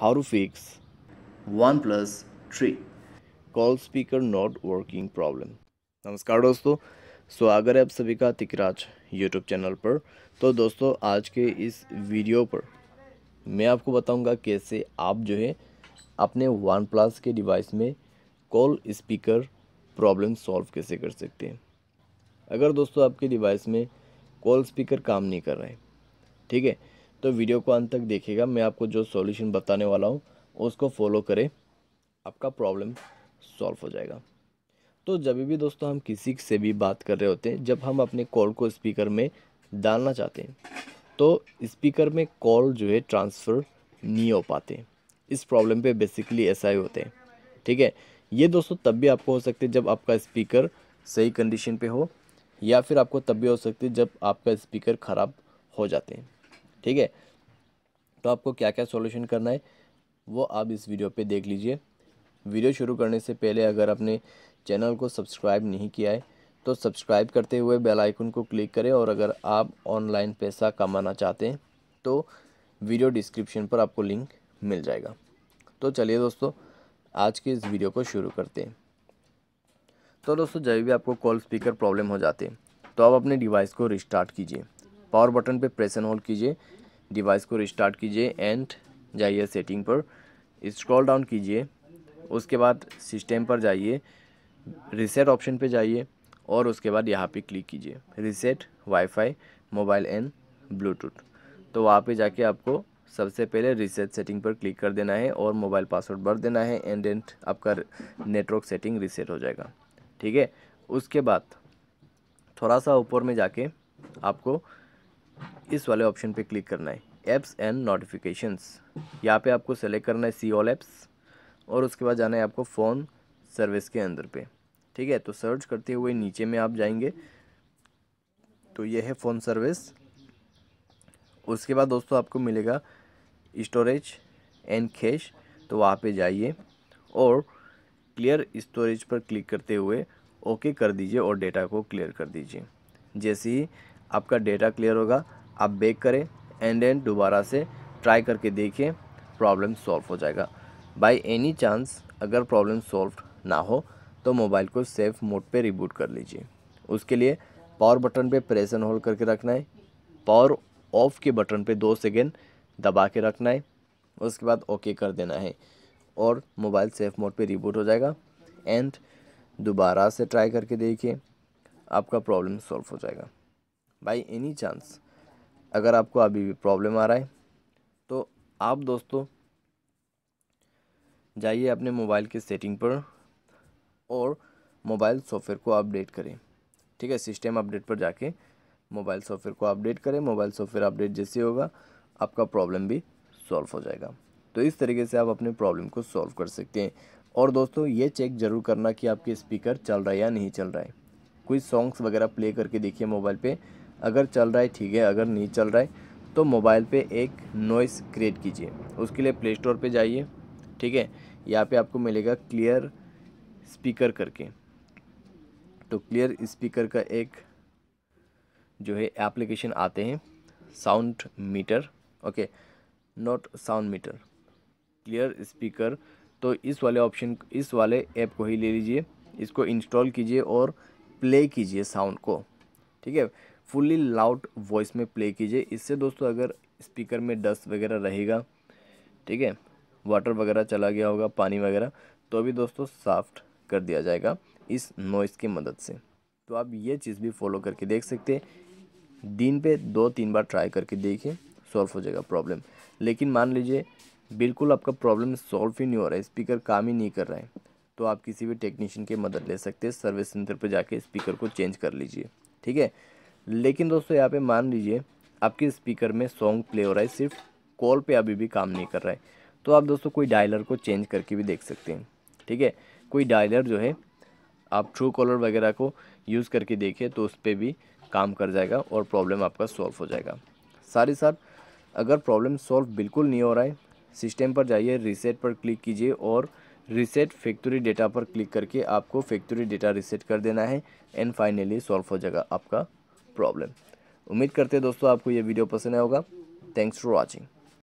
how to fix plus three call speaker not working problem नमस्कार दोस्तों स्वागत है आप सभी का तिकराज यूट्यूब चैनल पर तो दोस्तों आज के इस वीडियो पर मैं आपको बताऊंगा कैसे आप जो है अपने वन प्लस के डिवाइस में कॉल स्पीकर प्रॉब्लम सॉल्व कैसे कर सकते हैं अगर दोस्तों आपके डिवाइस में कॉल स्पीकर काम नहीं कर रहे ठीक है तो वीडियो को अंत तक देखिएगा मैं आपको जो सॉल्यूशन बताने वाला हूँ उसको फॉलो करें आपका प्रॉब्लम सॉल्व हो जाएगा तो जब भी दोस्तों हम किसी से भी बात कर रहे होते हैं जब हम अपने कॉल को स्पीकर में डालना चाहते हैं तो स्पीकर में कॉल जो है ट्रांसफ़र नहीं हो पाते इस प्रॉब्लम पे बेसिकली ऐसा ही होते हैं ठीक है ये दोस्तों तब भी आपको हो सकते हैं जब आपका स्पीकर सही कंडीशन पे हो या फिर आपको तब भी हो सकते हैं जब आपका स्पीकर ख़राब हो जाते हैं ठीक है तो आपको क्या क्या सॉल्यूशन करना है वो आप इस वीडियो पे देख लीजिए वीडियो शुरू करने से पहले अगर आपने चैनल को सब्सक्राइब नहीं किया है तो सब्सक्राइब करते हुए बेल आइकन को क्लिक करें और अगर आप ऑनलाइन पैसा कमाना चाहते हैं तो वीडियो डिस्क्रिप्शन पर आपको लिंक मिल जाएगा तो चलिए दोस्तों आज के इस वीडियो को शुरू करते हैं तो दोस्तों जब भी आपको कॉल स्पीकर प्रॉब्लम हो जाते हैं तो आप अपने डिवाइस को रिस्टार्ट कीजिए पावर बटन पे प्रेस एंड होल्ड कीजिए डिवाइस को रिस्टार्ट कीजिए एंड जाइए सेटिंग पर स्क्रॉल डाउन कीजिए उसके बाद सिस्टम पर जाइए रिसेट ऑप्शन पे जाइए और उसके बाद यहाँ पे क्लिक कीजिए reset wifi mobile and Bluetooth तो वहाँ पे जाके आपको सबसे पहले रिसेट सेटिंग पर क्लिक कर देना है और मोबाइल पासवर्ड भर देना है एंड एंड आपका नेटवर्क सेटिंग रिसेट हो जाएगा ठीक है उसके बाद थोड़ा सा ऊपर में जाके आपको इस वाले ऑप्शन पे क्लिक करना है ऐप्स एंड नोटिफिकेशंस यहाँ पे आपको सेलेक्ट करना है सी ऑल ऐप्स और उसके बाद जाना है आपको फ़ोन सर्विस के अंदर पे ठीक है तो सर्च करते हुए नीचे में आप जाएंगे तो ये है फ़ोन सर्विस उसके बाद दोस्तों आपको मिलेगा स्टोरेज एंड कैश तो वहाँ पर जाइए और क्लियर स्टोरेज पर क्लिक करते हुए ओके कर दीजिए और डेटा को क्लियर कर दीजिए जैसे ही आपका डेटा क्लियर होगा आप बेक करें एंड एंड दोबारा से ट्राई करके देखिए प्रॉब्लम सॉल्व हो जाएगा बाय एनी चांस अगर प्रॉब्लम सॉल्व ना हो तो मोबाइल को सेफ मोड पे रिबूट कर लीजिए उसके लिए पावर बटन पे प्रेस एंड होल्ड करके रखना है पावर ऑफ के बटन पे दो सेकेंड दबा के रखना है उसके बाद ओके कर देना है और मोबाइल सेफ मोड पे रिबूट हो जाएगा एंड दोबारा से ट्राई करके देखिए आपका प्रॉब्लम सॉल्व हो जाएगा बाई एनी चांस अगर आपको अभी भी प्रॉब्लम आ रहा है तो आप दोस्तों जाइए अपने मोबाइल के सेटिंग पर और मोबाइल सॉफ्टवेयर को अपडेट करें ठीक है सिस्टम अपडेट पर जाके मोबाइल सॉफ्टवेयर को अपडेट करें मोबाइल सॉफ्टवेयर अपडेट जैसे होगा आपका प्रॉब्लम भी सॉल्व हो जाएगा तो इस तरीके से आप अपने प्रॉब्लम को सॉल्व कर सकते हैं और दोस्तों ये चेक ज़रूर करना कि आपके स्पीकर चल रहा है या नहीं चल रहा है कोई सॉन्ग्स वगैरह प्ले करके देखिए मोबाइल पे अगर चल रहा है ठीक है अगर नहीं चल रहा है तो मोबाइल पे एक नॉइस क्रिएट कीजिए उसके लिए प्ले स्टोर पर जाइए ठीक है यहाँ पे आपको मिलेगा क्लियर स्पीकर करके तो क्लियर स्पीकर का एक जो है एप्लीकेशन आते हैं sound meter okay not sound meter clear speaker तो इस वाले ऑप्शन इस वाले ऐप को ही ले लीजिए इसको इंस्टॉल कीजिए और प्ले कीजिए साउंड को ठीक है फुल्ली लाउड वॉइस में प्ले कीजिए इससे दोस्तों अगर स्पीकर में डस्ट वगैरह रहेगा ठीक है वाटर वगैरह चला गया होगा पानी वगैरह तो भी दोस्तों साफ्ट कर दिया जाएगा इस नॉइस की मदद से तो आप ये चीज़ भी फॉलो करके देख सकते हैं दिन पे दो तीन बार ट्राई करके देखिए सॉल्व हो जाएगा प्रॉब्लम लेकिन मान लीजिए बिल्कुल आपका प्रॉब्लम सॉल्व ही नहीं हो रहा है स्पीकर काम ही नहीं कर रहा है तो आप किसी भी टेक्नीशियन की मदद ले सकते हैं सर्विस सेंटर पर जाके स्पीकर को चेंज कर लीजिए ठीक है लेकिन दोस्तों यहाँ पे मान लीजिए आपके स्पीकर में सॉन्ग प्ले हो रहा है सिर्फ कॉल पे अभी भी काम नहीं कर रहा है तो आप दोस्तों कोई डायलर को चेंज करके भी देख सकते हैं ठीक है कोई डायलर जो है आप ट्रू कॉलर वगैरह को यूज़ करके देखिए तो उस पर भी काम कर जाएगा और प्रॉब्लम आपका सॉल्व हो जाएगा सारे साथ अगर प्रॉब्लम सॉल्व बिल्कुल नहीं हो रहा है सिस्टम पर जाइए रीसेट पर क्लिक कीजिए और रिसेट फैक्ट्री डेटा पर क्लिक करके आपको फैक्ट्री डेटा रिसेट कर देना है एंड फाइनली सॉल्व हो जाएगा आपका प्रॉब्लम उम्मीद करते हैं दोस्तों आपको ये वीडियो पसंद आएगा थैंक्स फॉर वॉचिंग